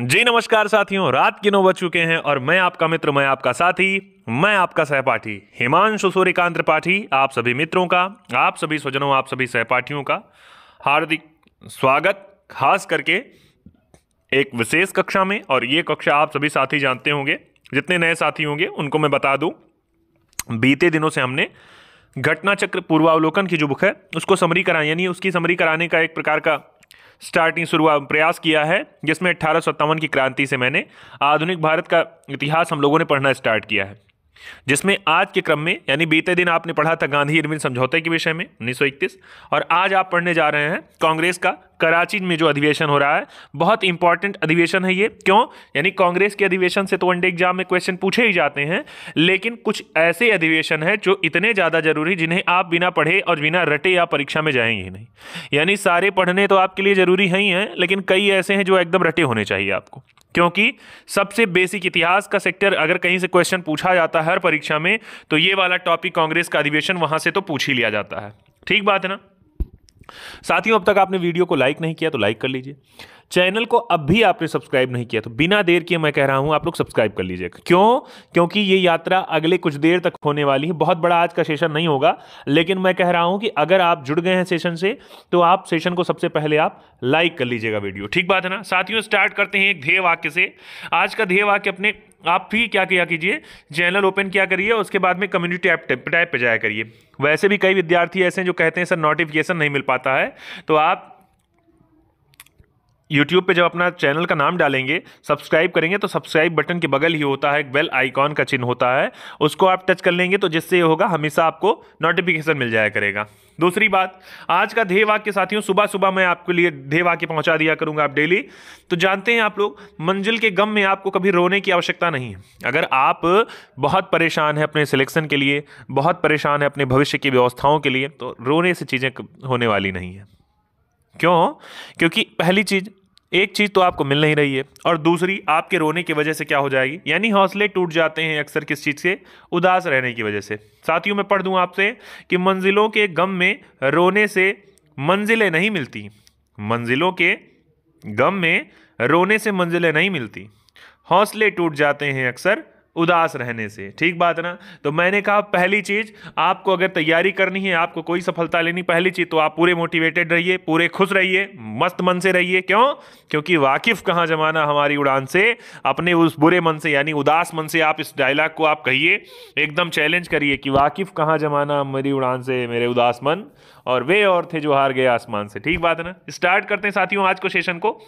जी नमस्कार साथियों रात के नौ बज चुके हैं और मैं आपका मित्र मैं आपका साथी मैं आपका सहपाठी हिमांशु सूर्यकांत त्रिपाठी आप सभी मित्रों का आप सभी स्वजनों आप सभी सहपाठियों का हार्दिक स्वागत खास करके एक विशेष कक्षा में और ये कक्षा आप सभी साथी जानते होंगे जितने नए साथी होंगे उनको मैं बता दूं बीते दिनों से हमने घटना चक्र पूर्वावलोकन की जो बुक है उसको समरी कराएं यानी उसकी समरी कराने का एक प्रकार का स्टार्टिंग शुरुआत प्रयास किया है जिसमें अट्ठारह की क्रांति से मैंने आधुनिक भारत का इतिहास हम लोगों ने पढ़ना स्टार्ट किया है जिसमें आज के क्रम में यानी बीते दिन आपने पढ़ा था गांधी इरविन समझौते के विषय में उन्नीस और आज आप पढ़ने जा रहे हैं कांग्रेस का कराची में जो अधिवेशन हो रहा है बहुत इंपॉर्टेंट अधिवेशन है ये क्यों यानी कांग्रेस के अधिवेशन से तो वनडे एग्जाम में क्वेश्चन पूछे ही जाते हैं लेकिन कुछ ऐसे अधिवेशन है जो इतने ज़्यादा जरूरी जिन्हें आप बिना पढ़े और बिना रटे या परीक्षा में जाएंगे नहीं यानी सारे पढ़ने तो आपके लिए ज़रूरी है ही हैं लेकिन कई ऐसे हैं जो एकदम रटे होने चाहिए आपको क्योंकि सबसे बेसिक इतिहास का सेक्टर अगर कहीं से क्वेश्चन पूछा जाता है हर परीक्षा में तो ये वाला टॉपिक कांग्रेस का अधिवेशन वहां से तो पूछ ही लिया जाता है ठीक बात है ना साथियों अब तक आपने वीडियो को लाइक नहीं किया तो लाइक कर लीजिए चैनल को अब भी आपने सब्सक्राइब नहीं किया तो बिना देर किए मैं कह रहा हूं आप लोग सब्सक्राइब कर लीजिए क्यों क्योंकि ये यात्रा अगले कुछ देर तक होने वाली है बहुत बड़ा आज का सेशन नहीं होगा लेकिन मैं कह रहा हूं कि अगर आप जुड़ गए हैं सेशन से तो आप सेशन को सबसे पहले आप लाइक कर लीजिएगा वीडियो ठीक बात है ना साथियों स्टार्ट करते हैं एक ध्येय वाक्य से आज का ध्येय वाक्य अपने आप भी क्या किया कीजिए चैनल ओपन किया करिए उसके बाद में कम्युनिटी ऐप टैब पर जाया करिए वैसे भी कई विद्यार्थी ऐसे हैं जो कहते हैं सर नोटिफिकेशन नहीं मिल पाता है तो आप यूट्यूब पे जब अपना चैनल का नाम डालेंगे सब्सक्राइब करेंगे तो सब्सक्राइब बटन के बगल ही होता है एक बेल आइकॉन का चिन्ह होता है उसको आप टच कर लेंगे तो जिससे ये होगा हमेशा आपको नोटिफिकेशन मिल जाया करेगा दूसरी बात आज का ध्येय वाक्य साथियों सुबह सुबह मैं आपके लिए ध्येय वाक्य पहुंचा दिया करूंगा आप डेली तो जानते हैं आप लोग मंजिल के गम में आपको कभी रोने की आवश्यकता नहीं है अगर आप बहुत परेशान हैं अपने सिलेक्शन के लिए बहुत परेशान है अपने भविष्य की व्यवस्थाओं के लिए तो रोने से चीज़ें होने वाली नहीं है क्यों क्योंकि पहली चीज़ एक चीज़ तो आपको मिल नहीं रही है और दूसरी आपके रोने की वजह से क्या हो जाएगी यानी हौसले टूट जाते हैं अक्सर किस चीज़ से उदास रहने की वजह से साथियों मैं पढ़ दूँ आपसे कि मंजिलों के गम में रोने से मंजिलें नहीं मिलती मंजिलों के गम में रोने से मंजिलें नहीं मिलती हौसले टूट जाते हैं अक्सर उदास रहने से ठीक बात ना तो मैंने कहा पहली चीज आपको अगर तैयारी करनी है आपको कोई सफलता लेनी पहली चीज तो आप पूरे मोटिवेटेड रहिए पूरे खुश रहिए मस्त मन से रहिए क्यों क्योंकि वाकिफ कहाँ जमाना हमारी उड़ान से अपने उस बुरे मन से यानी उदास मन से आप इस डायलॉग को आप कहिए एकदम चैलेंज करिए कि वाकिफ कहाँ जमाना मेरी उड़ान से मेरे उदास मन और वे और थे जो हार गए आसमान से ठीक बात है ना स्टार्ट करते हैं साथियों आज को सेशन को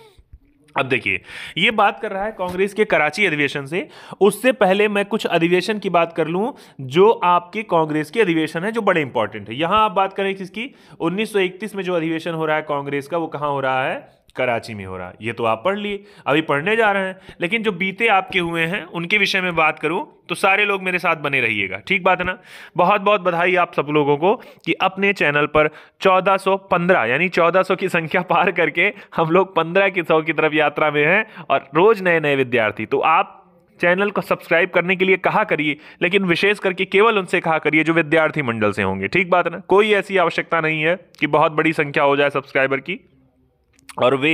अब देखिए ये बात कर रहा है कांग्रेस के कराची अधिवेशन से उससे पहले मैं कुछ अधिवेशन की बात कर लूं जो आपके कांग्रेस के अधिवेशन है जो बड़े इंपॉर्टेंट है यहां आप बात करें किसकी 1931 में जो अधिवेशन हो रहा है कांग्रेस का वो कहां हो रहा है कराची में हो रहा है ये तो आप पढ़ लिए अभी पढ़ने जा रहे हैं लेकिन जो बीते आपके हुए हैं उनके विषय में बात करूं तो सारे लोग मेरे साथ बने रहिएगा ठीक बात है ना बहुत बहुत बधाई आप सब लोगों को कि अपने चैनल पर 1415 यानी 1400 की संख्या पार करके हम लोग पंद्रह की सौ की तरफ यात्रा में हैं और रोज़ नए नए विद्यार्थी तो आप चैनल को सब्सक्राइब करने के लिए कहा करिए लेकिन विशेष करके केवल उनसे कहा करिए जो विद्यार्थी मंडल से होंगे ठीक बात है ना कोई ऐसी आवश्यकता नहीं है कि बहुत बड़ी संख्या हो जाए सब्सक्राइबर की और वे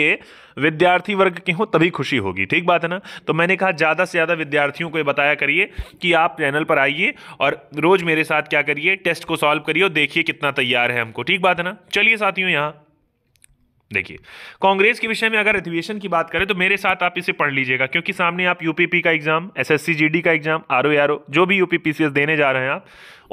विद्यार्थी वर्ग के हों तभी खुशी होगी ठीक बात है ना तो मैंने कहा ज़्यादा से ज़्यादा विद्यार्थियों को ये बताया करिए कि आप चैनल पर आइए और रोज़ मेरे साथ क्या करिए टेस्ट को सॉल्व करिए और देखिए कितना तैयार है हमको ठीक बात है ना चलिए साथियों यहाँ देखिए कांग्रेस के विषय में अगर अधिवेशन की बात करें तो मेरे साथ आप इसे पढ़ लीजिएगा क्योंकि सामने आप यूपीपी का एग्जाम एसएससी जीडी का एग्जाम आर ओ जो भी यूपीपीसीएस देने जा रहे हैं आप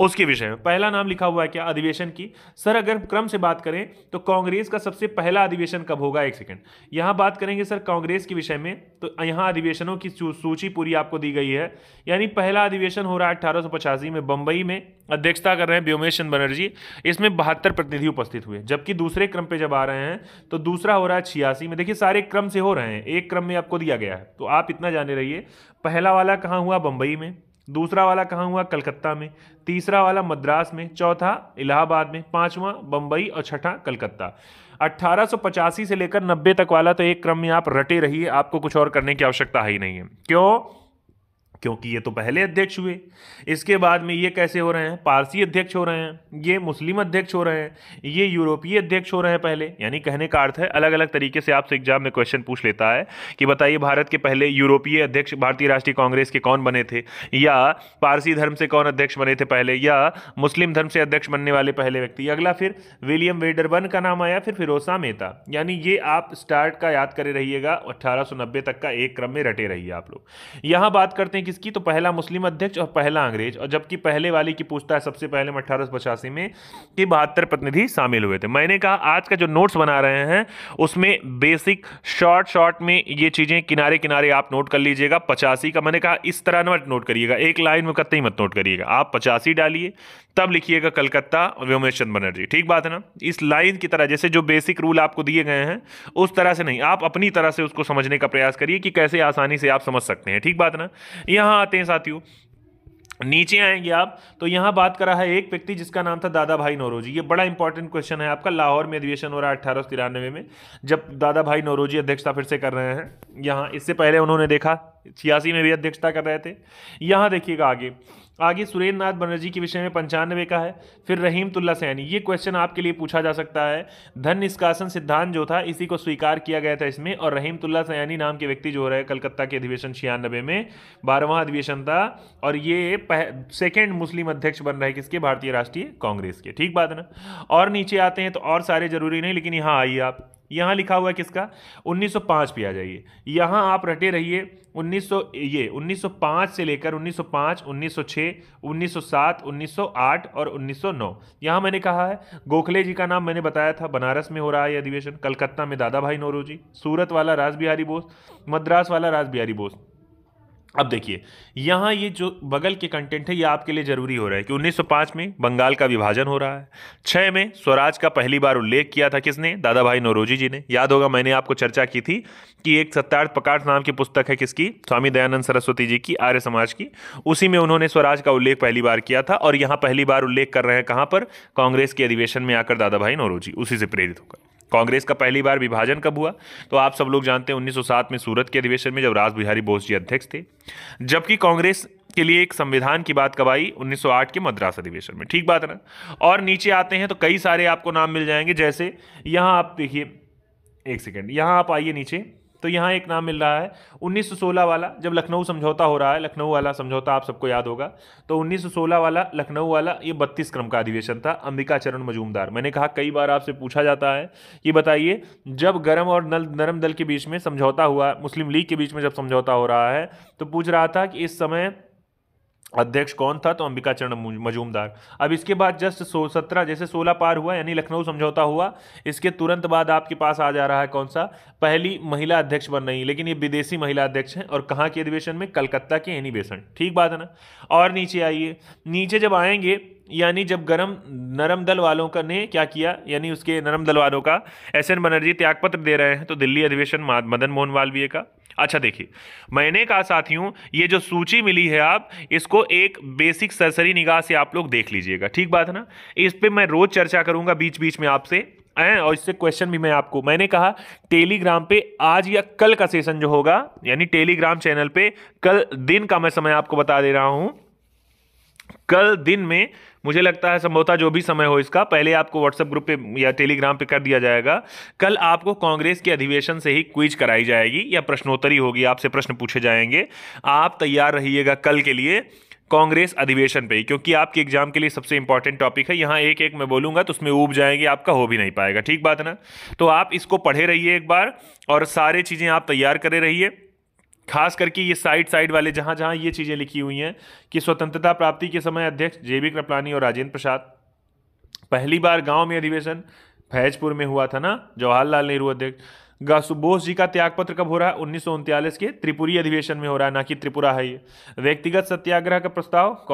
उसके विषय में पहला नाम लिखा हुआ है क्या अधिवेशन की सर अगर क्रम से बात करें तो कांग्रेस का सबसे पहला अधिवेशन कब होगा एक सेकेंड यहाँ बात करेंगे सर कांग्रेस के विषय में तो यहाँ अधिवेशनों की सूची पूरी आपको दी गई है यानी पहला अधिवेशन हो रहा है अठारह में बम्बई में अध्यक्षता कर रहे हैं व्योमेश बनर्जी इसमें बहत्तर प्रतिनिधि उपस्थित हुए जबकि दूसरे क्रम पे जब आ रहे हैं तो दूसरा हो रहा है छियासी में देखिए सारे क्रम से हो रहे हैं एक क्रम में आपको दिया गया है तो आप इतना जाने रहिए पहला वाला कहाँ हुआ बम्बई में दूसरा वाला कहाँ हुआ कलकत्ता में तीसरा वाला मद्रास में चौथा इलाहाबाद में पांचवा बम्बई और छठा कलकत्ता 1885 से लेकर 90 तक वाला तो एक क्रम में आप रटे रहिए आपको कुछ और करने की आवश्यकता ही नहीं है क्यों क्योंकि ये तो पहले अध्यक्ष हुए इसके बाद में ये कैसे हो रहे हैं पारसी अध्यक्ष हो रहे हैं ये मुस्लिम अध्यक्ष हो रहे हैं ये यूरोपीय अध्यक्ष हो रहे हैं पहले यानी कहने का अर्थ है अलग अलग तरीके से आपसे एग्जाम में क्वेश्चन पूछ लेता है कि बताइए भारत के पहले यूरोपीय अध्यक्ष भारतीय राष्ट्रीय कांग्रेस के कौन बने थे या पारसी धर्म से कौन अध्यक्ष बने थे पहले या मुस्लिम धर्म से अध्यक्ष बनने वाले पहले व्यक्ति अगला फिर विलियम वेडरबन का नाम आया फिर फिरोसा मेहता यानी ये आप स्टार्ट का याद करे रहिएगा अट्ठारह तक का एक क्रम में रटे रहिए आप लोग यहाँ बात करते हैं किसकी तो पहला मुस्लिम अध्यक्ष और पहला अंग्रेज और जबकि पहले वाली की पूछता है सबसे पहले में अठारह में कि बहत्तर प्रतिनिधि शामिल हुए थे मैंने कहा आज का जो नोट्स बना रहे हैं उसमें बेसिक शॉर्ट शॉर्ट में ये चीज़ें किनारे किनारे आप नोट कर लीजिएगा पचासी का मैंने कहा इस तरह मत नोट करिएगा एक लाइन में कतई मत नोट करिएगा आप पचासी डालिए तब लिखिएगा कलकत्ता व्योमेश चंद बनर्जी ठीक बात है ना इस लाइन की तरह जैसे जो बेसिक रूल आपको दिए गए हैं उस तरह से नहीं आप अपनी तरह से उसको समझने का प्रयास करिए कि कैसे आसानी से आप समझ सकते हैं ठीक बात है ना ये यहाँ आते हैं साथियों नीचे आएंगे आप तो यहाँ बात कर रहा है एक व्यक्ति जिसका नाम था दादा भाई नौरोजी ये बड़ा इंपॉर्टेंट क्वेश्चन है आपका लाहौर में अधिवेशन हो रहा है अठारह सौ तिरानवे में जब दादा भाई नौरोजी अध्यक्षता फिर से कर रहे हैं यहाँ इससे पहले उन्होंने देखा छियासी में भी अध्यक्षता कर रहे थे यहाँ देखिएगा आगे आगे सुरेंद्र नाथ बनर्जी के विषय में पंचानवे का है फिर रहीम तुल्ला सैनी ये क्वेश्चन आपके लिए पूछा जा सकता है धन निष्कासन सिद्धांत जो था इसी को स्वीकार किया गया था इसमें और रहीम तुल्ला सैनी नाम के व्यक्ति जो हो रहे कलकत्ता के अधिवेशन छियानबे में बारहवा अधिवेशन था और ये सेकेंड मुस्लिम अध्यक्ष बन रहे किसके भारतीय राष्ट्रीय कांग्रेस के ठीक बात है ना और नीचे आते हैं तो और सारे जरूरी नहीं लेकिन यहाँ आइए आप यहाँ लिखा हुआ है किसका 1905 पे आ जाइए यहाँ आप रटे रहिए 1900 ये 1905 से लेकर 1905, 1906, 1907, 1908 और 1909 यहाँ मैंने कहा है गोखले जी का नाम मैंने बताया था बनारस में हो रहा है अधिवेशन कलकत्ता में दादा भाई नोरू जी सूरत वाला राज बिहारी बोस मद्रास वाला राज बिहारी बोस अब देखिए यहाँ ये जो बगल के कंटेंट है ये आपके लिए जरूरी हो रहा है कि 1905 में बंगाल का विभाजन हो रहा है छः में स्वराज का पहली बार उल्लेख किया था किसने दादा भाई नौरोजी जी ने याद होगा मैंने आपको चर्चा की थी कि एक सत्यार्थ पकाठ नाम की पुस्तक है किसकी स्वामी दयानंद सरस्वती जी की आर्य समाज की उसी में उन्होंने स्वराज का उल्लेख पहली बार किया था और यहाँ पहली बार उल्लेख कर रहे हैं कहाँ पर कांग्रेस के अधिवेशन में आकर दादा भाई नौरोजी उसी से प्रेरित होकर कांग्रेस का पहली बार विभाजन कब हुआ तो आप सब लोग जानते हैं 1907 में सूरत के अधिवेशन में जब राज बिहारी बोस जी अध्यक्ष थे जबकि कांग्रेस के लिए एक संविधान की बात कब आई 1908 के मद्रास अधिवेशन में ठीक बात है ना और नीचे आते हैं तो कई सारे आपको नाम मिल जाएंगे जैसे यहाँ आप देखिए एक सेकेंड यहाँ आप आइए नीचे तो यहाँ एक नाम मिल रहा है 1916 वाला जब लखनऊ समझौता हो रहा है लखनऊ वाला समझौता आप सबको याद होगा तो 1916 वाला लखनऊ वाला ये 32 क्रम का अधिवेशन था अंबिका चरण मजूमदार मैंने कहा कई बार आपसे पूछा जाता है कि बताइए जब गर्म और नल नरम दल के बीच में समझौता हुआ मुस्लिम लीग के बीच में जब समझौता हो रहा है तो पूछ रहा था कि इस समय अध्यक्ष कौन था तो अंबिका चरण मजूमदार अब इसके बाद जस्ट सो सत्रह जैसे सोलह पार हुआ यानी लखनऊ समझौता हुआ इसके तुरंत बाद आपके पास आ जा रहा है कौन सा पहली महिला अध्यक्ष बन रही है लेकिन ये विदेशी महिला अध्यक्ष हैं और कहाँ के अधिवेशन में कलकत्ता के बेसन ठीक बात है ना और नीचे आइए नीचे जब आएंगे यानी जब गरम नरम दल वालों का ने क्या किया यानी उसके नरम दल वालों का एस एन बनर्जी त्यागपत्र दे रहे हैं तो दिल्ली अधिवेशन मदन मोहन मालवीय का अच्छा देखिए मैंने कहा साथियों ये जो सूची मिली है आप इसको एक बेसिक सरसरी निगाह से आप लोग देख लीजिएगा ठीक बात है ना इस पर मैं रोज़ चर्चा करूंगा बीच बीच में आपसे और इससे क्वेश्चन भी मैं आपको मैंने कहा टेलीग्राम पे आज या कल का सेशन जो होगा यानी टेलीग्राम चैनल पे कल दिन का मैं समय आपको बता दे रहा हूं कल दिन में मुझे लगता है संभवतः जो भी समय हो इसका पहले आपको व्हाट्सएप ग्रुप पे या टेलीग्राम पे कर दिया जाएगा कल आपको कांग्रेस के अधिवेशन से ही क्विज कराई जाएगी या प्रश्नोत्तरी होगी आपसे प्रश्न पूछे जाएंगे आप तैयार रहिएगा कल के लिए कांग्रेस अधिवेशन पे क्योंकि आपके एग्जाम के लिए सबसे इंपॉर्टेंट टॉपिक है यहाँ एक एक मैं बोलूँगा तो उसमें ऊब जाएंगे आपका हो भी नहीं पाएगा ठीक बात है ना तो आप इसको पढ़े रहिए एक बार और सारे चीज़ें आप तैयार करे रहिए खास करके ये साइड साइड वाले जहाँ जहाँ ये चीज़ें लिखी हुई हैं कि स्वतंत्रता प्राप्ति के समय अध्यक्ष जे बी कृपलानी और राजेंद्र प्रसाद पहली बार गांव में अधिवेशन फैजपुर में हुआ था ना जवाहरलाल नेहरू अध्यक्ष सुबोध जी का त्यागपत्र कब हो रहा है उन्नीस के त्रिपुरी अधिवेशन में हो रहा है ना कि त्रिपुरा है ये व्यक्तिगत सत्याग्रह का प्रस्ताव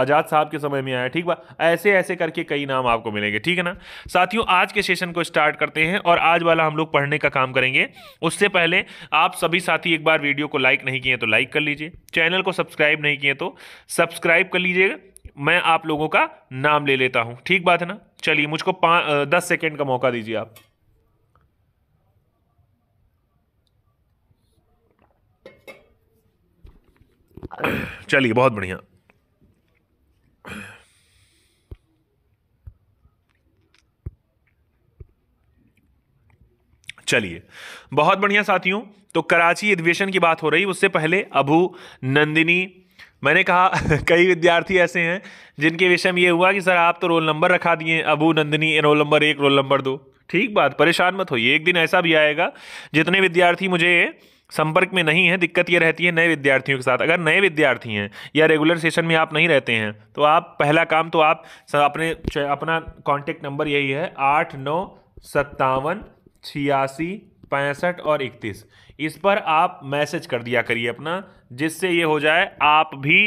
आजाद साहब के समय में आया ठीक बा ऐसे ऐसे करके कई नाम आपको मिलेंगे ठीक है ना साथियों आज के सेशन को स्टार्ट करते हैं और आज वाला हम लोग पढ़ने का काम करेंगे उससे पहले आप सभी साथी एक बार वीडियो को लाइक नहीं किए तो लाइक कर लीजिए चैनल को सब्सक्राइब नहीं किए तो सब्सक्राइब कर लीजिएगा मैं आप लोगों का नाम ले लेता हूँ ठीक बात है ना चलिए मुझको पाँच दस सेकेंड का मौका दीजिए आप चलिए बहुत बढ़िया चलिए बहुत बढ़िया साथियों तो कराची अधिवेशन की बात हो रही उससे पहले अभू नंदिनी मैंने कहा कई विद्यार्थी ऐसे हैं जिनके विषय में यह हुआ कि सर आप तो रोल नंबर रखा दिए अबू नंदिनी रोल नंबर एक रोल नंबर दो ठीक बात परेशान मत होइए एक दिन ऐसा भी आएगा जितने विद्यार्थी मुझे संपर्क में नहीं है दिक्कत ये रहती है नए विद्यार्थियों के साथ अगर नए विद्यार्थी हैं या रेगुलर सेशन में आप नहीं रहते हैं तो आप पहला काम तो आप अपने अपना कॉन्टेक्ट नंबर यही है आठ नौ सत्तावन छियासी पैंसठ और इकतीस इस पर आप मैसेज कर दिया करिए अपना जिससे ये हो जाए आप भी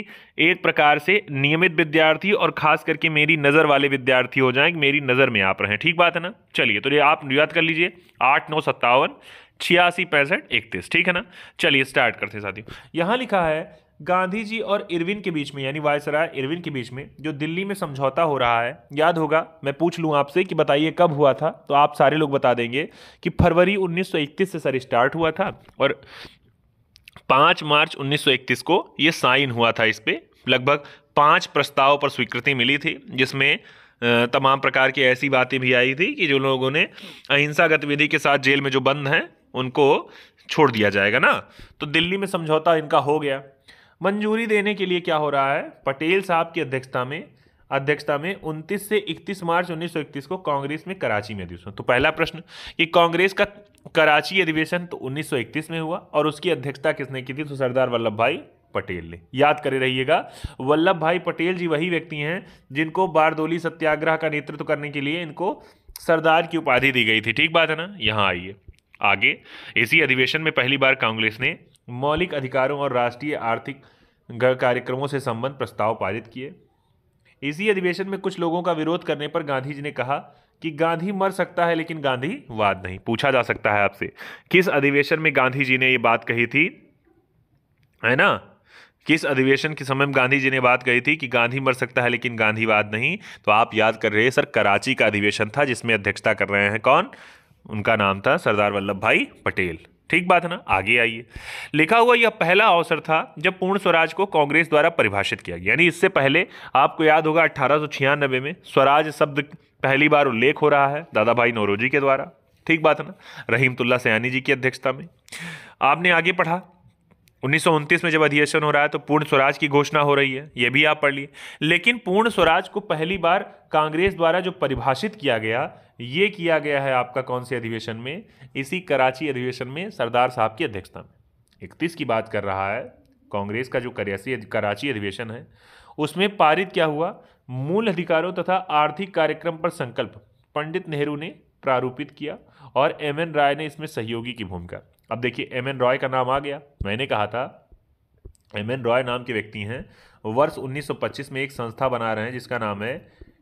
एक प्रकार से नियमित विद्यार्थी और खास करके मेरी नज़र वाले विद्यार्थी हो जाएं कि मेरी नज़र में आप रहें ठीक बात है ना चलिए तो ये आप याद कर लीजिए आठ नौ सत्तावन छियासी पैंसठ इकतीस ठीक है ना चलिए स्टार्ट करते हैं साथियों यहाँ लिखा है गांधी जी और इरविन के बीच में यानी वायसराय इरविन के बीच में जो दिल्ली में समझौता हो रहा है याद होगा मैं पूछ लूँ आपसे कि बताइए कब हुआ था तो आप सारे लोग बता देंगे कि फरवरी 1931 से सर स्टार्ट हुआ था और पाँच मार्च 1931 को ये साइन हुआ था इस पर लगभग पाँच प्रस्ताव पर स्वीकृति मिली थी जिसमें तमाम प्रकार की ऐसी बातें भी आई थी कि जो लोगों ने अहिंसा गतिविधि के साथ जेल में जो बंद हैं उनको छोड़ दिया जाएगा ना तो दिल्ली में समझौता इनका हो गया मंजूरी देने के लिए क्या हो रहा है पटेल साहब की अध्यक्षता में अध्यक्षता में 29 से 31 मार्च 1931 को कांग्रेस में कराची में अधिवेशन तो पहला प्रश्न कि कांग्रेस का कराची अधिवेशन तो 1931 में हुआ और उसकी अध्यक्षता किसने की थी तो सरदार वल्लभ भाई पटेल ने याद करे रहिएगा वल्लभ भाई पटेल जी वही व्यक्ति हैं जिनको बारदोली सत्याग्रह का नेतृत्व करने के लिए इनको सरदार की उपाधि दी गई थी ठीक बात है ना यहाँ आइए आगे इसी अधिवेशन में पहली बार कांग्रेस ने मौलिक अधिकारों और राष्ट्रीय आर्थिक कार्यक्रमों से संबंध प्रस्ताव पारित किए इसी अधिवेशन में कुछ लोगों का विरोध करने पर गांधी जी ने कहा कि गांधी मर सकता है लेकिन गांधी वाद नहीं पूछा जा सकता है आपसे किस अधिवेशन में गांधी जी ने ये बात कही थी है ना किस अधिवेशन के समय में गांधी जी ने बात कही थी कि गांधी मर सकता है लेकिन गांधीवाद नहीं तो आप याद कर रहे हैं सर कराची का अधिवेशन था जिसमें अध्यक्षता कर रहे हैं कौन उनका नाम था सरदार वल्लभ भाई पटेल ठीक बात है ना आगे आइए लिखा हुआ यह पहला अवसर था जब पूर्ण स्वराज को कांग्रेस द्वारा परिभाषित किया गया यानी इससे पहले आपको याद होगा अट्ठारह में स्वराज शब्द पहली बार उल्लेख हो रहा है दादा भाई नौरोजी के द्वारा ठीक बात है ना रहीमतुल्ला सयानी जी की अध्यक्षता में आपने आगे पढ़ा उन्नीस में जब अधिवेशन हो रहा है तो पूर्ण स्वराज की घोषणा हो रही है यह भी आप पढ़ लिए लेकिन पूर्ण स्वराज को पहली बार कांग्रेस द्वारा जो परिभाषित किया गया ये किया गया है आपका कौन से अधिवेशन में इसी कराची अधिवेशन में सरदार साहब की अध्यक्षता में इकतीस की बात कर रहा है कांग्रेस का जो कराची कराची अधिवेशन है उसमें पारित क्या हुआ मूल अधिकारों तथा आर्थिक कार्यक्रम पर संकल्प पंडित नेहरू ने प्रारूपित किया और एम एन राय ने इसमें सहयोगी की भूमिका अब देखिए एम एन रॉय का नाम आ गया मैंने कहा था एम एन रॉय नाम के व्यक्ति हैं वर्ष 1925 में एक संस्था बना रहे हैं जिसका नाम है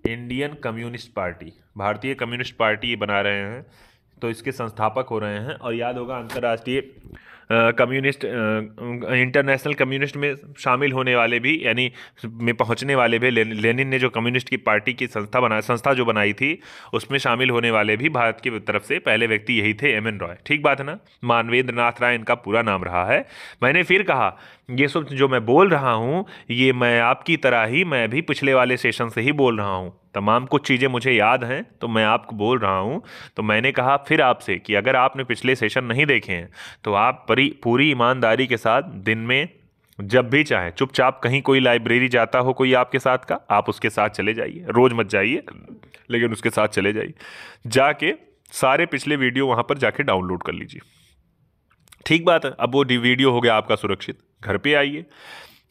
इंडियन कम्युनिस्ट पार्टी भारतीय कम्युनिस्ट पार्टी बना रहे हैं तो इसके संस्थापक हो रहे हैं और याद होगा अंतर्राष्ट्रीय कम्युनिस्ट इंटरनेशनल कम्युनिस्ट में शामिल होने वाले भी यानी में पहुंचने वाले भी ले, लेनिन ने जो कम्युनिस्ट की पार्टी की संस्था बना संस्था जो बनाई थी उसमें शामिल होने वाले भी भारत की तरफ से पहले व्यक्ति यही थे एम एन रॉय ठीक बात है ना मानवेंद्र नाथ राय इनका पूरा नाम रहा है मैंने फिर कहा ये सब जो मैं बोल रहा हूँ ये मैं आपकी तरह ही मैं भी पिछले वाले सेशन से ही बोल रहा हूँ तमाम कुछ चीज़ें मुझे याद हैं तो मैं आपको बोल रहा हूँ तो मैंने कहा फिर आपसे कि अगर आपने पिछले सेशन नहीं देखे हैं तो आप परी पूरी ईमानदारी के साथ दिन में जब भी चाहें चुपचाप कहीं कोई लाइब्रेरी जाता हो कोई आपके साथ का आप उसके साथ चले जाइए रोज़ मत जाइए लेकिन उसके साथ चले जाइए जाके सारे पिछले वीडियो वहाँ पर जाके डाउनलोड कर लीजिए ठीक बात है अब वो वीडियो हो गया आपका सुरक्षित घर पे आइए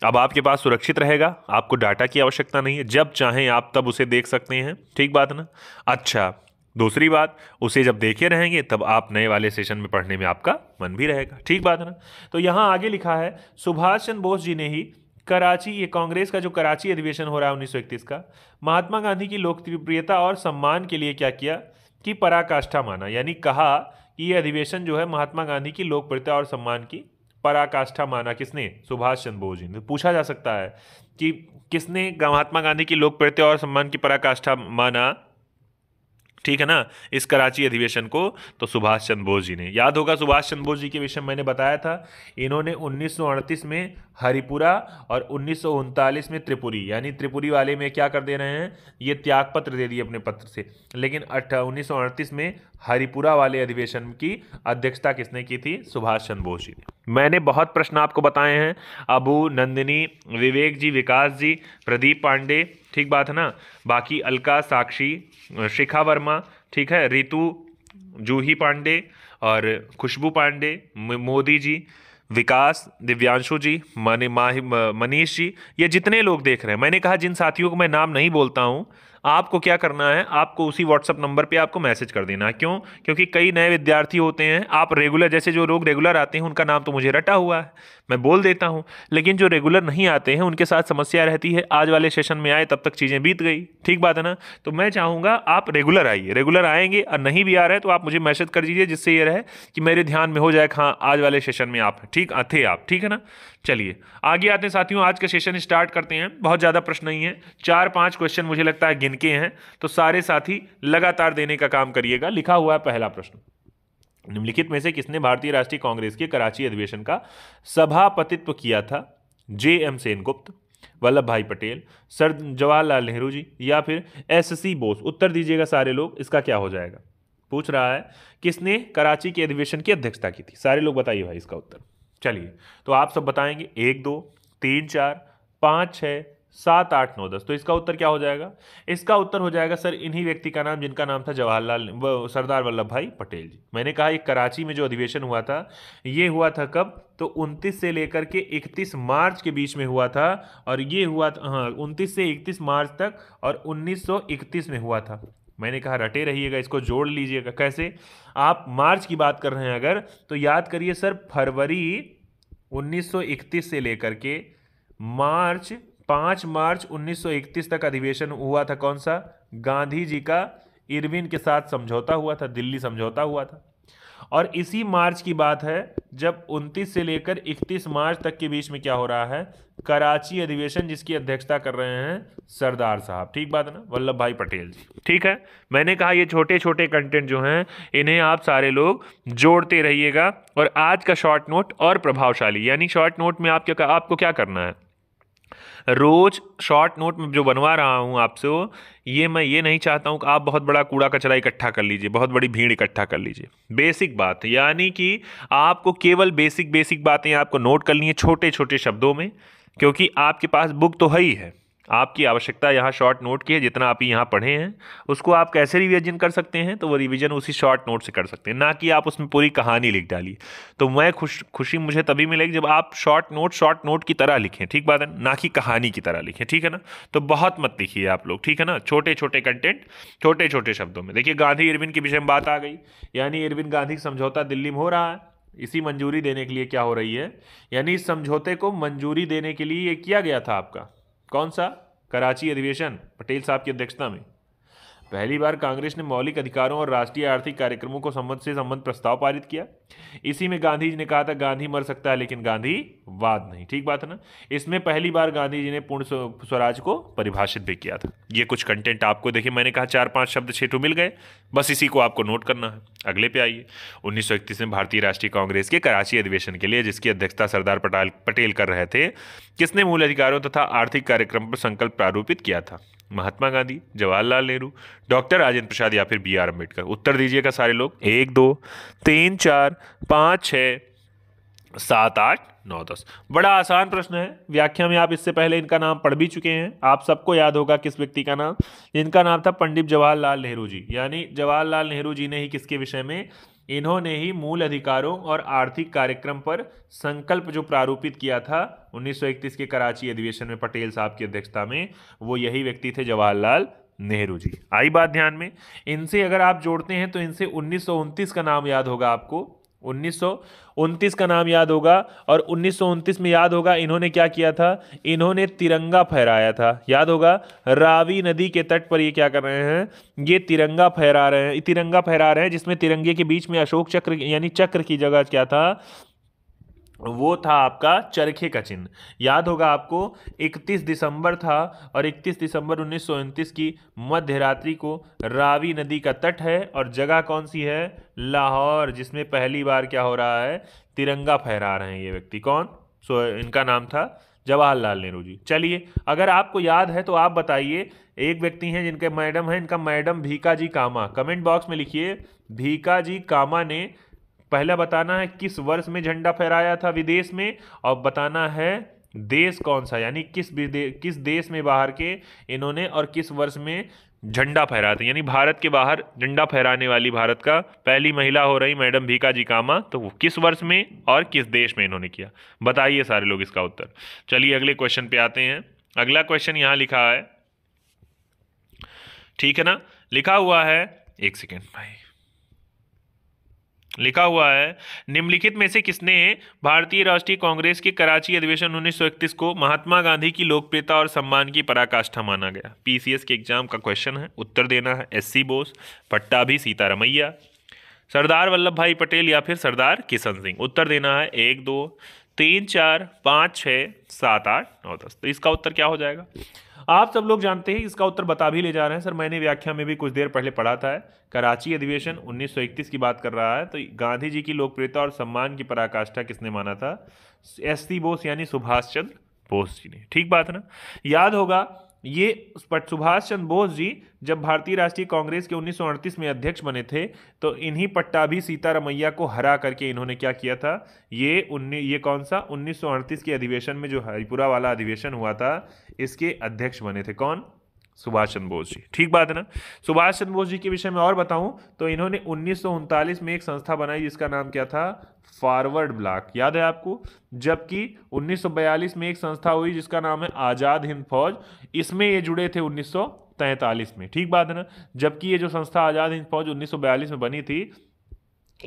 अब आपके पास सुरक्षित रहेगा आपको डाटा की आवश्यकता नहीं है जब चाहें आप तब उसे देख सकते हैं ठीक बात ना अच्छा दूसरी बात उसे जब देखे रहेंगे तब आप नए वाले सेशन में पढ़ने में आपका मन भी रहेगा ठीक बात ना तो यहाँ आगे लिखा है सुभाष चंद्र बोस जी ने ही कराची ये कांग्रेस का जो कराची अधिवेशन हो रहा है उन्नीस का महात्मा गांधी की लोकप्रियता और सम्मान के लिए क्या किया कि पराकाष्ठा माना यानी कहा कि ये अधिवेशन जो है महात्मा गांधी की लोकप्रियता और सम्मान की पराकाष्ठा माना किसने सुभाष चंद्र बोस जी ने पूछा जा सकता है कि किसने महात्मा गांधी की लोकप्रियता और सम्मान की पराकाष्ठा माना ठीक है ना इस कराची अधिवेशन को तो सुभाष चंद्र बोस जी ने याद होगा सुभाष चंद्र बोस जी के विषय मैंने बताया था इन्होंने उन्नीस में हरिपुरा और उन्नीस में त्रिपुरी यानी त्रिपुरी वाले में क्या कर दे रहे हैं ये त्यागपत्र दे दिए अपने पत्र से लेकिन उन्नीस में हरिपुरा वाले अधिवेशन की अध्यक्षता किसने की थी सुभाष चंद्र बोस जी ने मैंने बहुत प्रश्न आपको बताए हैं अबू नंदिनी विवेक जी विकास जी प्रदीप पांडे ठीक बात है ना बाकी अलका साक्षी शिखा वर्मा ठीक है रितु जूही पांडे और खुशबू पांडे मोदी जी विकास दिव्यांशु जी मनी माहि मनीष जी ये जितने लोग देख रहे हैं मैंने कहा जिन साथियों को मैं नाम नहीं बोलता हूँ आपको क्या करना है आपको उसी व्हाट्सअप नंबर पे आपको मैसेज कर देना है क्यों क्योंकि कई नए विद्यार्थी होते हैं आप रेगुलर जैसे जो लोग रेगुलर आते हैं उनका नाम तो मुझे रटा हुआ है मैं बोल देता हूँ लेकिन जो रेगुलर नहीं आते हैं उनके साथ समस्या रहती है आज वाले सेशन में आए तब तक चीज़ें बीत गई ठीक बात है ना तो मैं चाहूँगा आप रेगुलर आइए रेगुलर आएंगे और नहीं भी आ रहे तो आप मुझे मैसेज कर दीजिए जिससे ये रहे कि मेरे ध्यान में हो जाए हाँ आज वाले सेशन में आप ठीक थे आप ठीक है ना चलिए आगे आते हैं साथियों आज का सेशन स्टार्ट करते हैं बहुत ज़्यादा प्रश्न नहीं है चार पाँच क्वेश्चन मुझे लगता है गिनके हैं तो सारे साथी लगातार देने का काम करिएगा लिखा हुआ है पहला प्रश्न निम्नलिखित में से किसने भारतीय राष्ट्रीय कांग्रेस के कराची अधिवेशन का सभापतित्व किया था जे एम सेनगुप्त वल्लभ भाई पटेल सर जवाहरलाल नेहरू जी या फिर एस सी बोस उत्तर दीजिएगा सारे लोग इसका क्या हो जाएगा पूछ रहा है किसने कराची के अधिवेशन की अध्यक्षता की थी सारे लोग बताइए भाई इसका उत्तर चलिए तो आप सब बताएंगे एक दो तीन चार पाँच छः सात आठ नौ दस तो इसका उत्तर क्या हो जाएगा इसका उत्तर हो जाएगा सर इन्हीं व्यक्ति का नाम जिनका नाम था जवाहरलाल सरदार वल्लभ भाई पटेल जी मैंने कहा एक कराची में जो अधिवेशन हुआ था ये हुआ था कब तो 29 से लेकर के 31 मार्च के बीच में हुआ था और ये हुआ हाँ उनतीस से इकतीस मार्च तक और 1931 में हुआ था मैंने कहा रटे रहिएगा इसको जोड़ लीजिएगा कैसे आप मार्च की बात कर रहे हैं अगर तो याद करिए सर फरवरी 1931 से लेकर के मार्च पाँच मार्च 1931 तक अधिवेशन हुआ था कौन सा गांधी जी का इरविन के साथ समझौता हुआ था दिल्ली समझौता हुआ था और इसी मार्च की बात है जब 29 से लेकर 31 मार्च तक के बीच में क्या हो रहा है कराची अधिवेशन जिसकी अध्यक्षता कर रहे हैं सरदार साहब ठीक बात है ना वल्लभ भाई पटेल जी ठीक है मैंने कहा ये छोटे छोटे कंटेंट जो हैं इन्हें आप सारे लोग जोड़ते रहिएगा और आज का शॉर्ट नोट और प्रभावशाली यानी शॉर्ट नोट में आप क्या आपको क्या करना है रोज़ शॉर्ट नोट में जो बनवा रहा हूँ आपसे वो ये मैं ये नहीं चाहता हूँ कि आप बहुत बड़ा कूड़ा कचरा इकट्ठा कर लीजिए बहुत बड़ी भीड़ इकट्ठा कर लीजिए बेसिक बात यानी कि आपको केवल बेसिक बेसिक बातें आपको नोट करनी है छोटे छोटे शब्दों में क्योंकि आपके पास बुक तो है ही है आपकी आवश्यकता यहाँ शॉर्ट नोट की है जितना आप यहाँ पढ़े हैं उसको आप कैसे रिविजन कर सकते हैं तो वो रिविजन उसी शॉर्ट नोट से कर सकते हैं ना कि आप उसमें पूरी कहानी लिख डालिए तो मैं खुश खुशी मुझे तभी मिलेगी जब आप शॉर्ट नोट शॉर्ट नोट की तरह लिखें ठीक बात है ना कि कहानी की तरह लिखें ठीक है ना तो बहुत मत लिखिए आप लोग ठीक है ना छोटे छोटे कंटेंट छोटे छोटे शब्दों में देखिए गांधी इरविन के विषय में बात आ गई यानी इरविन गांधी समझौता दिल्ली में हो रहा है इसी मंजूरी देने के लिए क्या हो रही है यानी इस समझौते को मंजूरी देने के लिए ये किया गया था आपका कौन सा कराची अधिवेशन पटेल साहब की अध्यक्षता में पहली बार कांग्रेस ने मौलिक अधिकारों और राष्ट्रीय आर्थिक कार्यक्रमों को संबंध से संबंध प्रस्ताव पारित किया इसी में गांधी जी ने कहा था गांधी मर सकता है लेकिन गांधी वाद नहीं ठीक बात है ना इसमें पहली बार गांधी जी ने पूर्ण स्वराज को परिभाषित भी किया था ये कुछ कंटेंट आपको देखिए मैंने कहा चार पांच शब्द छेटू मिल गए बस इसी को आपको नोट करना है अगले पे आइए उन्नीस में भारतीय राष्ट्रीय कांग्रेस के कराची अधिवेशन के लिए जिसकी अध्यक्षता सरदार पटेल पटेल कर रहे थे किसने मूल अधिकारों तथा आर्थिक कार्यक्रम पर संकल्प प्रारूपित किया था महात्मा गांधी जवाहरलाल नेहरू डॉक्टर राजेंद्र प्रसाद या फिर बी आर अम्बेडकर उत्तर दीजिएगा सारे लोग एक दो तीन चार पाँच छः सात आठ नौ दस बड़ा आसान प्रश्न है व्याख्या में आप इससे पहले इनका नाम पढ़ भी चुके हैं आप सबको याद होगा किस व्यक्ति का नाम इनका नाम था पंडित जवाहरलाल नेहरू जी यानी जवाहरलाल नेहरू जी ने ही किसके विषय में इन्होंने ही मूल अधिकारों और आर्थिक कार्यक्रम पर संकल्प जो प्रारूपित किया था 1931 के कराची अधिवेशन में पटेल साहब की अध्यक्षता में वो यही व्यक्ति थे जवाहरलाल नेहरू जी आई बात ध्यान में इनसे अगर आप जोड़ते हैं तो इनसे उन्नीस का नाम याद होगा आपको उन्नीस का नाम याद होगा और उन्नीस में याद होगा इन्होंने क्या किया था इन्होंने तिरंगा फहराया था याद होगा रावी नदी के तट पर ये क्या कर रहे हैं ये तिरंगा फहरा रहे हैं तिरंगा फहरा रहे हैं जिसमें तिरंगे के बीच में अशोक चक्र यानी चक्र की जगह क्या था वो था आपका चरखे का चिन्ह याद होगा आपको 31 दिसंबर था और 31 दिसंबर उन्नीस की मध्य रात्रि को रावी नदी का तट है और जगह कौन सी है लाहौर जिसमें पहली बार क्या हो रहा है तिरंगा फहरा रहे हैं ये व्यक्ति कौन सो इनका नाम था जवाहरलाल नेहरू जी चलिए अगर आपको याद है तो आप बताइए एक व्यक्ति हैं जिनके मैडम हैं इनका madam Bhika ji Cama comment box में लिखिए भीका जी कामा ने पहला बताना है किस वर्ष में झंडा फहराया था विदेश में और बताना है देश कौन सा यानी किस विदेश किस देश में बाहर के इन्होंने और किस वर्ष में झंडा फहराया था यानी भारत के बाहर झंडा फहराने वाली भारत का पहली महिला हो रही मैडम भीका जी कामा तो वो किस वर्ष में और किस देश में इन्होंने किया बताइए सारे लोग इसका उत्तर चलिए अगले क्वेश्चन पे आते हैं अगला क्वेश्चन यहाँ लिखा है ठीक है ना लिखा हुआ है एक सेकेंड भाई लिखा हुआ है निम्नलिखित में से किसने भारतीय राष्ट्रीय कांग्रेस के कराची अधिवेशन उन्नीस को महात्मा गांधी की लोकप्रियता और सम्मान की पराकाष्ठा माना गया पीसीएस के एग्जाम का क्वेश्चन है उत्तर देना है एससी बोस पट्टा भी सीतारमैया सरदार वल्लभ भाई पटेल या फिर सरदार किशन सिंह उत्तर देना है एक दो तीन चार पाँच छः सात आठ नौ दस तो इसका उत्तर क्या हो जाएगा आप सब लोग जानते हैं इसका उत्तर बता भी ले जा रहे हैं सर मैंने व्याख्या में भी कुछ देर पहले पढ़ा था कराची अधिवेशन 1931 की बात कर रहा है तो गांधी जी की लोकप्रियता और सम्मान की पराकाष्ठा किसने माना था एस सी बोस यानी सुभाष चंद्र बोस जी ने ठीक बात है ना याद होगा ये सुभाष चंद्र बोस जी जब भारतीय राष्ट्रीय कांग्रेस के उन्नीस में अध्यक्ष बने थे तो इन्हीं पट्टाभी सीतारमैया को हरा करके इन्होंने क्या किया था ये उन्नी ये कौन सा उन्नीस के अधिवेशन में जो हरिपुरा वाला अधिवेशन हुआ था इसके अध्यक्ष बने थे कौन सुभाष चंद्र बोस जी ठीक बात है ना सुभाष चंद्र बोस जी के विषय में और बताऊं तो इन्होंने उन्नीस में एक संस्था बनाई जिसका नाम क्या था फॉरवर्ड ब्लॉक याद है आपको जबकि 1942 में एक संस्था हुई जिसका नाम है आज़ाद हिंद फौज इसमें ये जुड़े थे उन्नीस में ठीक बात है ना जबकि ये जो संस्था आज़ाद हिंद फौज 1942 में बनी थी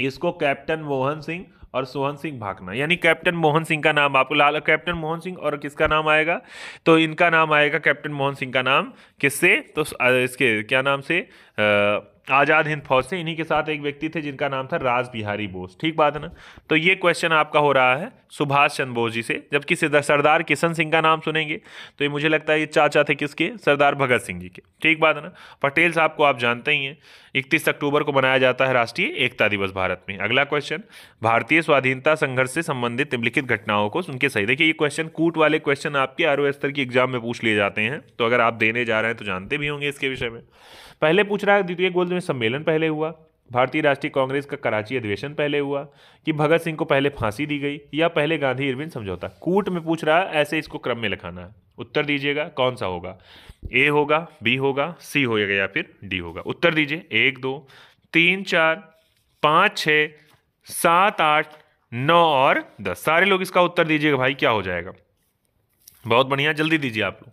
इसको कैप्टन मोहन सिंह और सोहन सिंह भाकना यानी कैप्टन मोहन सिंह का नाम आपको लाल कैप्टन मोहन सिंह और किसका नाम आएगा तो इनका नाम आएगा कैप्टन मोहन सिंह का नाम किससे तो इसके क्या नाम से आ, आज़ाद हिंद फौज से इन्हीं के साथ एक व्यक्ति थे जिनका नाम था राज बिहारी बोस ठीक बात है ना तो ये क्वेश्चन आपका हो रहा है सुभाष चंद्र बोस जी से जबकि सरदार किशन सिंह का नाम सुनेंगे तो ये मुझे लगता है ये चाचा थे किसके सरदार भगत सिंह जी के ठीक बात है ना पटेल साहब को आप जानते ही हैं इकतीस अक्टूबर को मनाया जाता है राष्ट्रीय एकता दिवस भारत में अगला क्वेश्चन भारतीय स्वाधीनता संघर्ष से संबंधित निम्नलिखित घटनाओं को उनके सही देखिए ये क्वेश्चन कूट वाले क्वेश्चन आपके आर स्तर की एग्जाम में पूछ लिए जाते हैं तो अगर आप देने जा रहे हैं तो जानते भी होंगे इसके विषय में पहले पूछ रहा है द्वितीय गोल में सम्मेलन पहले हुआ भारतीय राष्ट्रीय कांग्रेस का कराची अधिवेशन पहले हुआ कि भगत सिंह को पहले फांसी दी गई या पहले गांधी इरविन समझौता कूट में पूछ रहा है ऐसे इसको क्रम में लिखाना है उत्तर दीजिएगा कौन सा होगा ए होगा बी होगा सी होगा या फिर डी होगा उत्तर दीजिए एक दो तीन चार पाँच छः सात आठ नौ और दस सारे लोग इसका उत्तर दीजिएगा भाई क्या हो जाएगा बहुत बढ़िया जल्दी दीजिए आप लोग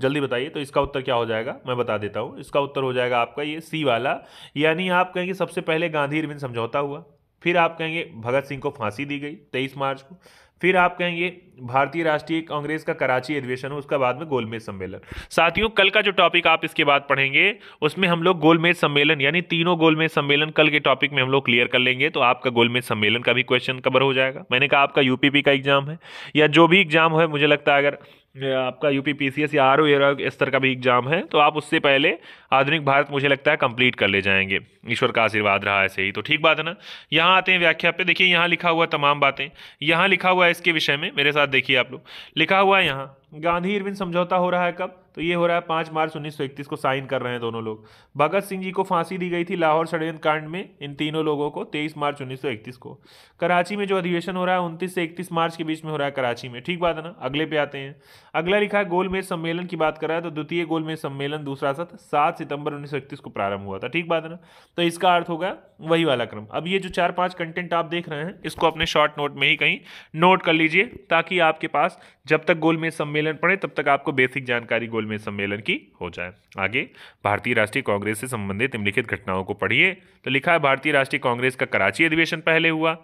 जल्दी बताइए तो इसका उत्तर क्या हो जाएगा मैं बता देता हूँ इसका उत्तर हो जाएगा आपका ये सी वाला यानी आप कहेंगे सबसे पहले गांधी इरविन समझौता हुआ फिर आप कहेंगे भगत सिंह को फांसी दी गई तेईस मार्च को फिर आप कहेंगे भारतीय राष्ट्रीय कांग्रेस का कराची अधिवेशन हो उसका बाद में गोलमेज सम्मेलन साथियों कल का जो टॉपिक आप इसके बाद पढ़ेंगे उसमें हम लोग गोलमेज सम्मेलन यानी तीनों गोलमेज सम्मेलन कल के टॉपिक में हम लोग क्लियर कर लेंगे तो आपका गोलमेज सम्मेलन का भी क्वेश्चन कवर हो जाएगा मैंने कहा आपका यूपीपी का एग्जाम है या जो भी एग्जाम है मुझे लगता है अगर आपका U P P C S या आर ओ स्तर का भी एग्जाम है तो आप उससे पहले आधुनिक भारत मुझे लगता है कंप्लीट कर ले जाएंगे ईश्वर का आशीर्वाद रहा ऐसे ही तो ठीक बात है ना यहाँ आते हैं व्याख्या पे देखिए यहाँ लिखा हुआ तमाम बातें यहाँ लिखा हुआ है इसके विषय में मेरे साथ देखिए आप लोग लिखा हुआ है यहाँ गांधी इरविन समझौता हो रहा है कब तो ये हो रहा है पाँच मार्च उन्नीस को साइन कर रहे हैं दोनों लोग भगत सिंह जी को फांसी दी गई थी लाहौर षडयंत्र कांड में इन तीनों लोगों को तेईस मार्च उन्नीस को कराची में जो अधिवेशन हो रहा है उनतीस से इकतीस मार्च के बीच में हो रहा है कराची में ठीक बात है ना अगले पे आते हैं अगला लिखा है गोलमेज सम्मेलन की बात कर रहा है तो द्वितीय गोलमेज सम्मेलन दूसरा सत्र सात सितंबर उन्नीस को प्रारंभ हुआ था ठीक बात है ना तो इसका अर्थ होगा वही वाला क्रम अब ये जो चार पांच कंटेंट आप देख रहे हैं इसको अपने शॉर्ट नोट में ही कहीं नोट कर लीजिए ताकि आपके पास जब तक गोलमेज सम्मेलन पड़े तब तक आपको बेसिक जानकारी गोल में सम्मेलन की हो जाए आगे भारतीय राष्ट्रीय कांग्रेस से संबंधित निम्नलिखित घटनाओं को पढ़िए तो लिखा है भारतीय राष्ट्रीय कांग्रेस का कराची अधिवेशन पहले हुआ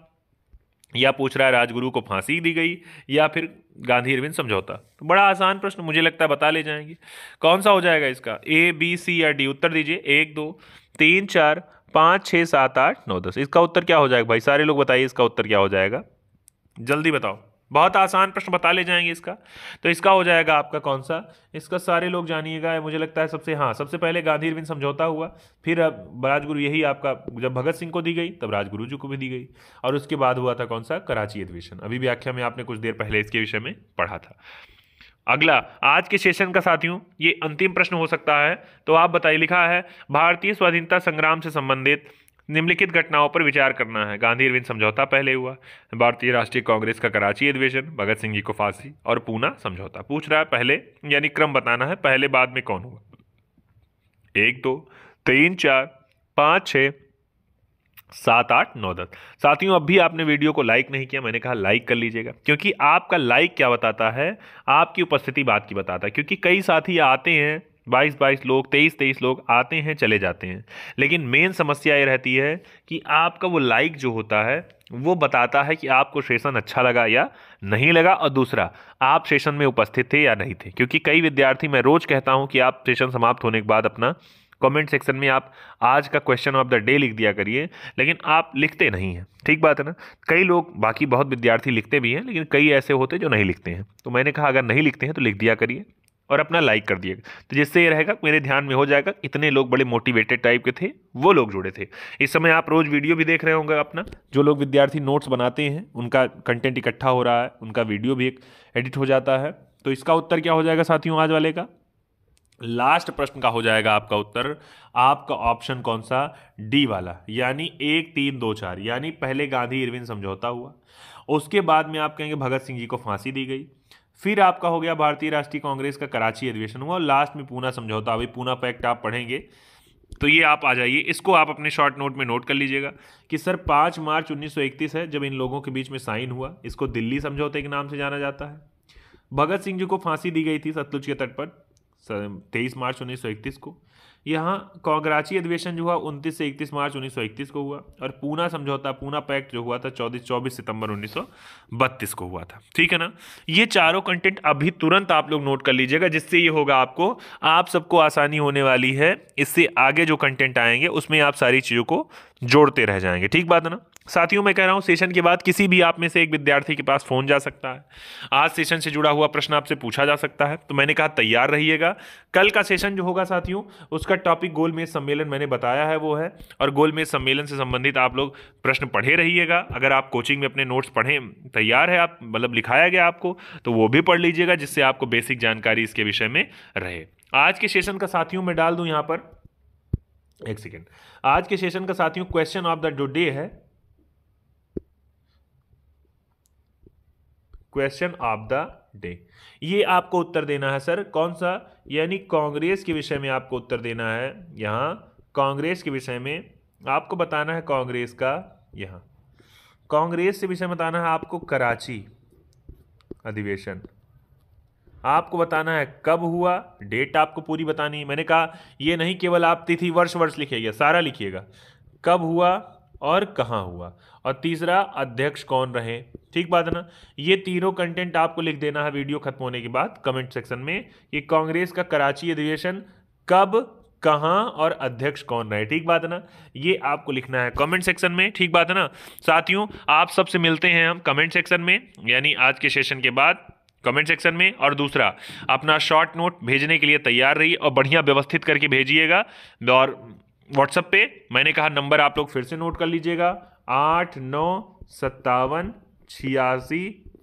या पूछ रहा है राजगुरु को फांसी दी गई या फिर गांधी अरविंद समझौता तो बड़ा आसान प्रश्न मुझे लगता है बता ले जाएंगे कौन सा हो जाएगा इसका ए बी सी या डी उत्तर दीजिए एक दो तीन चार पाँच छः सात आठ नौ दस इसका उत्तर क्या हो जाएगा भाई सारे लोग बताइए इसका उत्तर क्या हो जाएगा जल्दी बताओ बहुत आसान प्रश्न बता ले जाएंगे इसका तो इसका हो जाएगा आपका कौन सा इसका सारे लोग जानिएगा मुझे लगता है सबसे हाँ सबसे पहले गांधी बिन समझौता हुआ फिर अब राजगुरु यही आपका जब भगत सिंह को दी गई तब राजगुरु जी को भी दी गई और उसके बाद हुआ था कौन सा कराची अधिवेशन अभी व्याख्या में आपने कुछ देर पहले इसके विषय में पढ़ा था अगला आज के सेशन का साथियों ये अंतिम प्रश्न हो सकता है तो आप बताइए लिखा है भारतीय स्वाधीनता संग्राम से संबंधित निम्नलिखित घटनाओं पर विचार करना है गांधी अरविंद समझौता पहले हुआ भारतीय राष्ट्रीय कांग्रेस का कराची अधिवेशन भगत सिंह जी को फांसी और पूना समझौता पूछ रहा है पहले यानी क्रम बताना है पहले बाद में कौन हुआ एक दो तीन चार पाँच छः सात आठ नौ दस साथियों अब भी आपने वीडियो को लाइक नहीं किया मैंने कहा लाइक कर लीजिएगा क्योंकि आपका लाइक क्या बताता है आपकी उपस्थिति बात की बताता है क्योंकि कई साथी आते हैं बाईस बाईस लोग तेईस तेईस लोग आते हैं चले जाते हैं लेकिन मेन समस्या ये रहती है कि आपका वो लाइक जो होता है वो बताता है कि आपको सेशन अच्छा लगा या नहीं लगा और दूसरा आप सेशन में उपस्थित थे या नहीं थे क्योंकि कई विद्यार्थी मैं रोज़ कहता हूँ कि आप सेशन समाप्त होने के बाद अपना कमेंट सेक्शन में आप आज का क्वेश्चन ऑफ द डे लिख दिया करिए लेकिन आप लिखते नहीं हैं ठीक बात है ना कई लोग बाकी बहुत विद्यार्थी लिखते भी हैं लेकिन कई ऐसे होते जो नहीं लिखते हैं तो मैंने कहा अगर नहीं लिखते हैं तो लिख दिया करिए और अपना लाइक कर दिएगा तो जिससे ये रहेगा मेरे ध्यान में हो जाएगा इतने लोग बड़े मोटिवेटेड टाइप के थे वो लोग जुड़े थे इस समय आप रोज़ वीडियो भी देख रहे होंगे अपना जो लोग विद्यार्थी नोट्स बनाते हैं उनका कंटेंट इकट्ठा हो रहा है उनका वीडियो भी एक एडिट हो जाता है तो इसका उत्तर क्या हो जाएगा साथियों आज वाले का लास्ट प्रश्न का हो जाएगा आपका उत्तर आपका ऑप्शन कौन सा डी वाला यानी एक तीन दो चार यानी पहले गांधी इरविन समझौता हुआ उसके बाद में आप कहेंगे भगत सिंह जी को फांसी दी गई फिर आपका हो गया भारतीय राष्ट्रीय कांग्रेस का कराची अधिवेशन हुआ और लास्ट में पूना समझौता अभी पूना पैक्ट आप पढ़ेंगे तो ये आप आ जाइए इसको आप अपने शॉर्ट नोट में नोट कर लीजिएगा कि सर पाँच मार्च उन्नीस है जब इन लोगों के बीच में साइन हुआ इसको दिल्ली समझौते के नाम से जाना जाता है भगत सिंह जी को फांसी दी गई थी सतलुज के तट पर तेईस मार्च उन्नीस को यहाँ कांग्राची अधिवेशन जो हुआ उनतीस से इकतीस मार्च 1931 को हुआ और पूना समझौता पूना पैक्ट जो हुआ था चौबीस चौबीस सितंबर 1932 को हुआ था ठीक है ना ये चारों कंटेंट अभी तुरंत आप लोग नोट कर लीजिएगा जिससे ये होगा आपको आप सबको आसानी होने वाली है इससे आगे जो कंटेंट आएंगे उसमें आप सारी चीज़ों को जोड़ते रह जाएंगे ठीक बात है ना साथियों मैं कह रहा हूँ सेशन के बाद किसी भी आप में से एक विद्यार्थी के पास फ़ोन जा सकता है आज सेशन से जुड़ा हुआ प्रश्न आपसे पूछा जा सकता है तो मैंने कहा तैयार रहिएगा कल का सेशन जो होगा साथियों उसका टॉपिक गोलमेज सम्मेलन मैंने बताया है वो है और गोलमेज सम्मेलन से संबंधित आप लोग प्रश्न पढ़े रहिएगा अगर आप कोचिंग में अपने नोट्स पढ़ें तैयार है आप मतलब लिखाया गया आपको तो वो भी पढ़ लीजिएगा जिससे आपको बेसिक जानकारी इसके विषय में रहे आज के सेशन का साथियों मैं डाल दूँ यहाँ पर एक सेकेंड आज के सेशन का साथियों क्वेश्चन ऑफ द डे है क्वेश्चन ऑफ द डे ये आपको उत्तर देना है सर कौन सा यानी कांग्रेस के विषय में आपको उत्तर देना है यहाँ कांग्रेस के विषय में आपको बताना है कांग्रेस का यहाँ कांग्रेस के विषय में बताना है आपको कराची अधिवेशन आपको बताना है कब हुआ डेट आपको पूरी बतानी है मैंने कहा ये नहीं केवल आप तिथि वर्ष वर्ष लिखिएगा सारा लिखिएगा कब हुआ और कहाँ हुआ और तीसरा अध्यक्ष कौन रहे ठीक बात है ना ये तीनों कंटेंट आपको लिख देना है वीडियो खत्म होने के बाद कमेंट सेक्शन में कि कांग्रेस का कराची अधिवेशन कब कहाँ और अध्यक्ष कौन रहे ठीक बात है ना ये आपको लिखना है कमेंट सेक्शन में ठीक बात है ना साथियों आप सबसे मिलते हैं हम कमेंट सेक्शन में यानी आज के सेशन के बाद कमेंट सेक्शन में और दूसरा अपना शॉर्ट नोट भेजने के लिए तैयार रहिए और बढ़िया व्यवस्थित करके भेजिएगा और व्हाट्सएप पे मैंने कहा नंबर आप लोग फिर से नोट कर लीजिएगा आठ नौ सत्तावन छियासी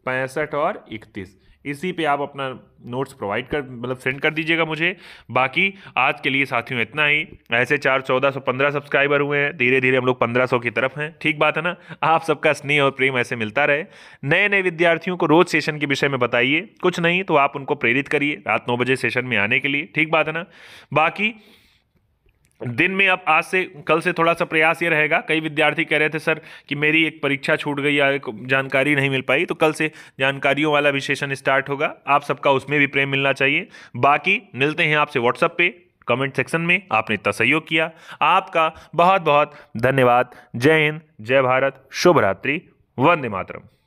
पैंसठ और इकतीस इसी पे आप अपना नोट्स प्रोवाइड कर मतलब सेंड कर दीजिएगा मुझे बाकी आज के लिए साथियों इतना ही ऐसे चार चौदह सौ पंद्रह सब्सक्राइबर हुए हैं धीरे धीरे हम लोग पंद्रह सौ की तरफ हैं ठीक बात है ना आप सबका स्नेह और प्रेम ऐसे मिलता रहे नए नए विद्यार्थियों को रोज सेशन के विषय में बताइए कुछ नहीं तो आप उनको प्रेरित करिए रात नौ बजे सेशन में आने के लिए ठीक बात है ना बाकी दिन में अब आज से कल से थोड़ा सा प्रयास ये रहेगा कई विद्यार्थी कह रहे थे सर कि मेरी एक परीक्षा छूट गई या जानकारी नहीं मिल पाई तो कल से जानकारियों वाला भी सेशन स्टार्ट होगा आप सबका उसमें भी प्रेम मिलना चाहिए बाकी मिलते हैं आपसे व्हाट्सएप पे कमेंट सेक्शन में आपने इतना सहयोग किया आपका बहुत बहुत धन्यवाद जय हिंद जय भारत शुभ रात्रि वंदे मातरम